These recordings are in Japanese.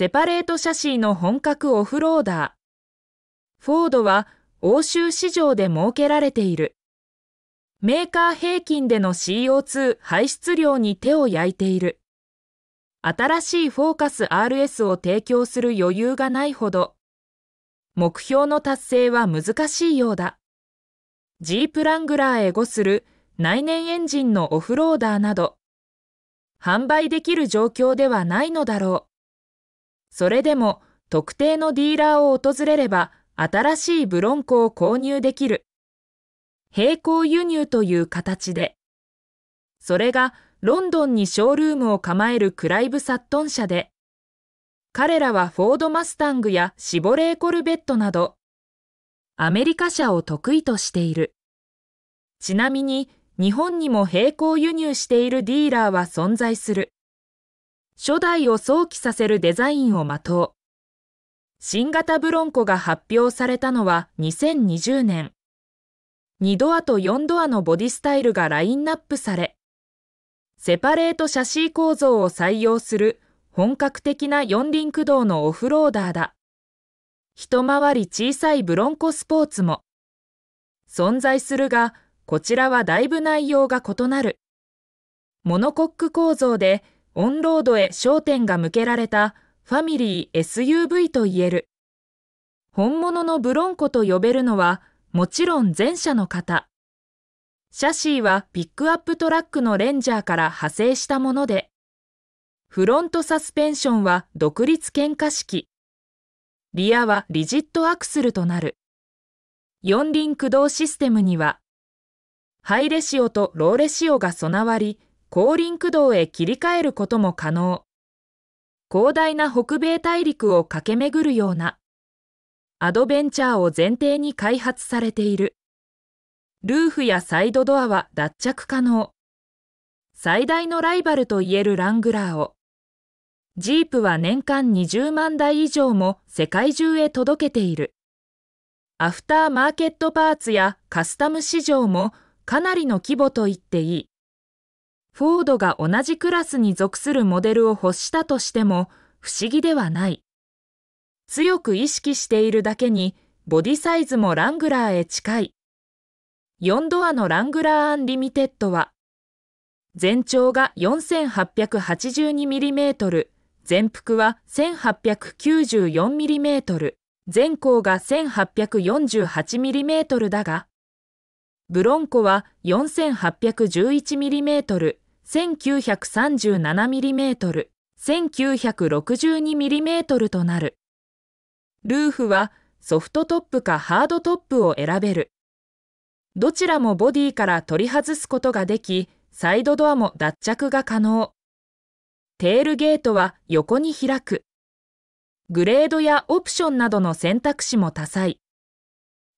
セパレートシャシーの本格オフローダー。フォードは欧州市場で設けられている。メーカー平均での CO2 排出量に手を焼いている。新しいフォーカス RS を提供する余裕がないほど、目標の達成は難しいようだ。ジープラングラーへ5する内燃エンジンのオフローダーなど、販売できる状況ではないのだろう。それでも特定のディーラーを訪れれば新しいブロンコを購入できる。並行輸入という形で。それがロンドンにショールームを構えるクライブ・サットン社で、彼らはフォード・マスタングやシボレー・コルベットなど、アメリカ車を得意としている。ちなみに、日本にも並行輸入しているディーラーは存在する。初代を想起させるデザインをまとう。新型ブロンコが発表されたのは2020年。2ドアと4ドアのボディスタイルがラインナップされ、セパレートシャシー構造を採用する本格的な四輪駆動のオフローダーだ。一回り小さいブロンコスポーツも存在するが、こちらはだいぶ内容が異なる。モノコック構造でオンロードへ焦点が向けられたファミリー SUV と言える。本物のブロンコと呼べるのはもちろん前者の方。シャシーはピックアップトラックのレンジャーから派生したもので、フロントサスペンションは独立喧嘩式。リアはリジットアクスルとなる。四輪駆動システムには、ハイレシオとローレシオが備わり、後輪駆動へ切り替えることも可能。広大な北米大陸を駆け巡るようなアドベンチャーを前提に開発されている。ルーフやサイドドアは脱着可能。最大のライバルといえるラングラーを。ジープは年間20万台以上も世界中へ届けている。アフターマーケットパーツやカスタム市場もかなりの規模と言っていい。フォードが同じクラスに属するモデルを欲したとしても不思議ではない。強く意識しているだけにボディサイズもラングラーへ近い。4ドアのラングラーアンリミテッドは全長が 4882mm、全幅は 1894mm、全高が 1848mm だが、ブロンコは 4811mm、1937mm、1962mm となる。ルーフはソフトトップかハードトップを選べる。どちらもボディから取り外すことができ、サイドドアも脱着が可能。テールゲートは横に開く。グレードやオプションなどの選択肢も多彩。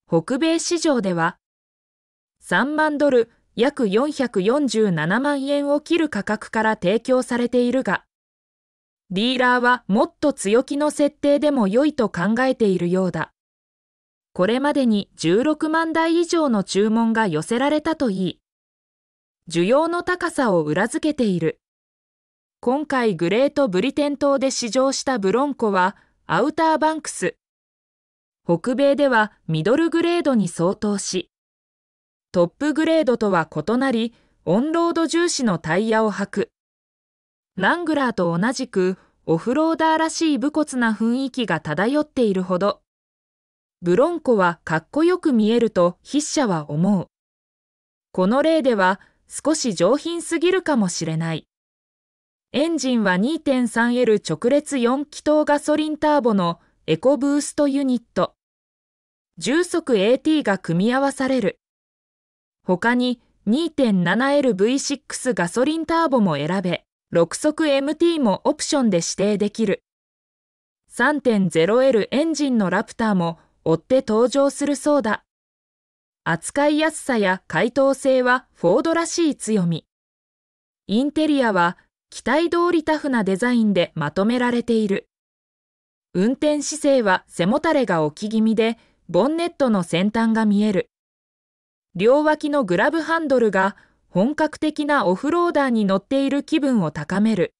北米市場では、3万ドル約447万円を切る価格から提供されているが、ディーラーはもっと強気の設定でも良いと考えているようだ。これまでに16万台以上の注文が寄せられたといい、需要の高さを裏付けている。今回グレートブリテン島で試乗したブロンコはアウターバンクス。北米ではミドルグレードに相当し、トップグレードとは異なり、オンロード重視のタイヤを履く。ラングラーと同じく、オフローダーらしい武骨な雰囲気が漂っているほど。ブロンコはかっこよく見えると筆者は思う。この例では少し上品すぎるかもしれない。エンジンは 2.3L 直列4気筒ガソリンターボのエコブーストユニット。重速 AT が組み合わされる。他に 2.7LV6 ガソリンターボも選べ、6速 MT もオプションで指定できる。3.0L エンジンのラプターも追って登場するそうだ。扱いやすさや回答性はフォードらしい強み。インテリアは期待通りタフなデザインでまとめられている。運転姿勢は背もたれが置き気味で、ボンネットの先端が見える。両脇のグラブハンドルが本格的なオフローダーに乗っている気分を高める。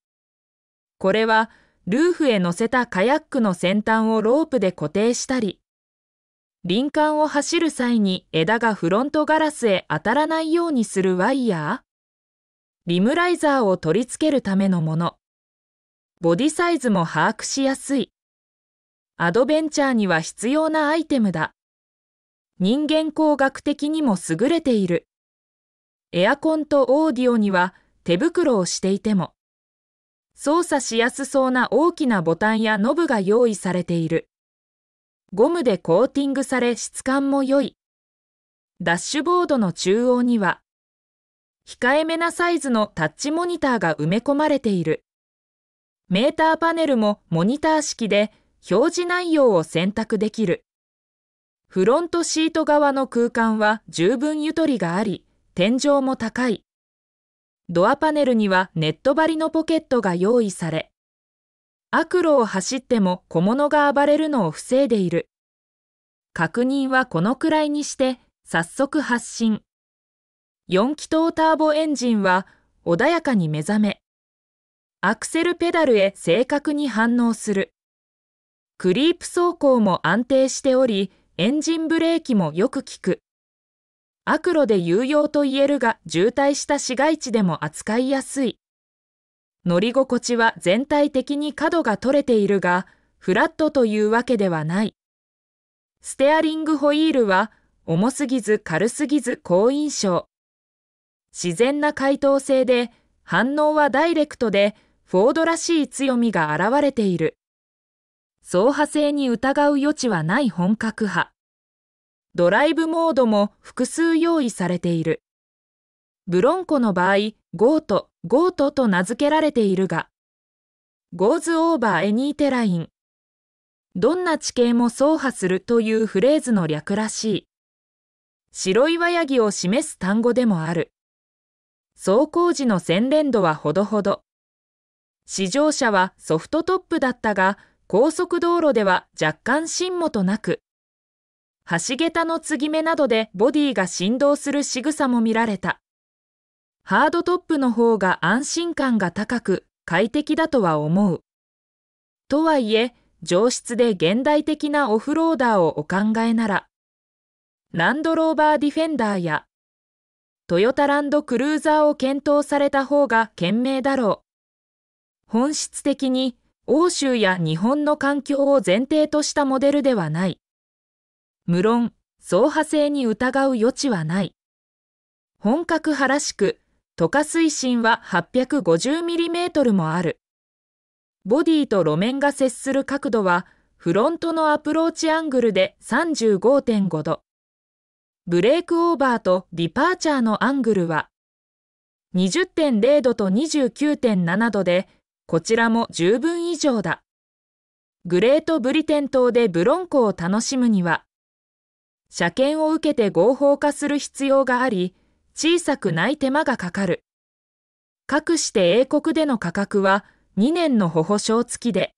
これはルーフへ乗せたカヤックの先端をロープで固定したり、林間を走る際に枝がフロントガラスへ当たらないようにするワイヤー、リムライザーを取り付けるためのもの、ボディサイズも把握しやすい、アドベンチャーには必要なアイテムだ。人間工学的にも優れている。エアコンとオーディオには手袋をしていても、操作しやすそうな大きなボタンやノブが用意されている。ゴムでコーティングされ質感も良い。ダッシュボードの中央には、控えめなサイズのタッチモニターが埋め込まれている。メーターパネルもモニター式で表示内容を選択できる。フロントシート側の空間は十分ゆとりがあり、天井も高い。ドアパネルにはネット張りのポケットが用意され、悪路を走っても小物が暴れるのを防いでいる。確認はこのくらいにして、早速発進。4気筒ターボエンジンは穏やかに目覚め、アクセルペダルへ正確に反応する。クリープ走行も安定しており、エンジンブレーキもよく効く。悪路で有用と言えるが渋滞した市街地でも扱いやすい。乗り心地は全体的に角が取れているが、フラットというわけではない。ステアリングホイールは重すぎず軽すぎず好印象。自然な回答性で反応はダイレクトでフォードらしい強みが現れている。走破性に疑う余地はない本格派。ドライブモードも複数用意されている。ブロンコの場合、ゴート、ゴートと名付けられているが、ゴーズオーバーエニーテライン。どんな地形も走破するというフレーズの略らしい。白岩ヤギを示す単語でもある。走行時の洗練度はほどほど。試乗車はソフトトップだったが、高速道路では若干進もとなく、橋桁の継ぎ目などでボディが振動する仕草も見られた。ハードトップの方が安心感が高く快適だとは思う。とはいえ、上質で現代的なオフローダーをお考えなら、ランドローバーディフェンダーや、トヨタランドクルーザーを検討された方が賢明だろう。本質的に欧州や日本の環境を前提としたモデルではない。無論、相派性に疑う余地はない。本格派らしく、渡河水深は 850mm もある。ボディと路面が接する角度は、フロントのアプローチアングルで35.5度。ブレークオーバーとディパーチャーのアングルは、20.0度と29.7度で、こちらも十分以上だ。グレートブリテン島でブロンコを楽しむには、車検を受けて合法化する必要があり、小さくない手間がかかる。かくして英国での価格は2年の保保証付きで、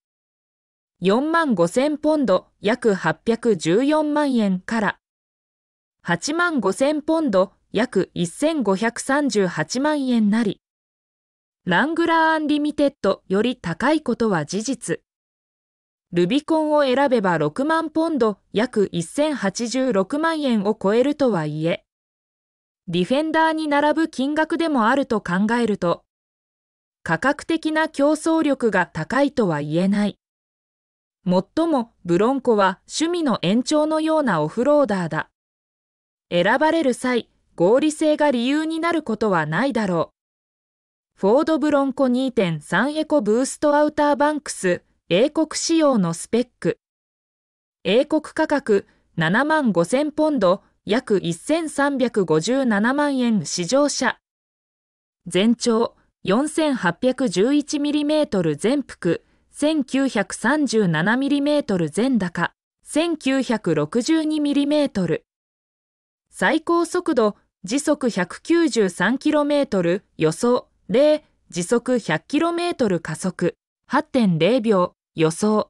4万5千ポンド約814万円から8万5千ポンド約1538万円なり、ラングラーアンリミテッドより高いことは事実。ルビコンを選べば6万ポンド約1086万円を超えるとはいえ、ディフェンダーに並ぶ金額でもあると考えると、価格的な競争力が高いとは言えない。もっともブロンコは趣味の延長のようなオフローダーだ。選ばれる際、合理性が理由になることはないだろう。フォードブロンコ2.3エコブーストアウターバンクス、英国仕様のスペック。英国価格7万5000ポンド、約1357万円試乗車。全長 4811mm 全幅、1937mm 全高、1962mm。最高速度時速 193km 予想例、時速 100km 加速8.0秒予想。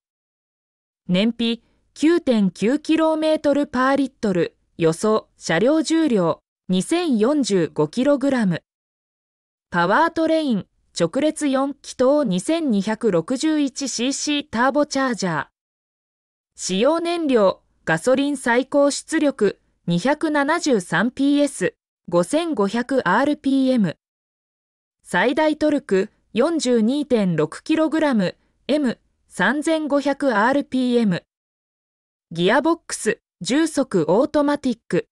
燃費 9.9km パーリットル予想車両重量 2045kg。パワートレイン直列4気筒 2261cc ターボチャージャー。使用燃料ガソリン最高出力 273PS5500rpm。最大トルク 42.6kgM3500rpm ギアボックス重速オートマティック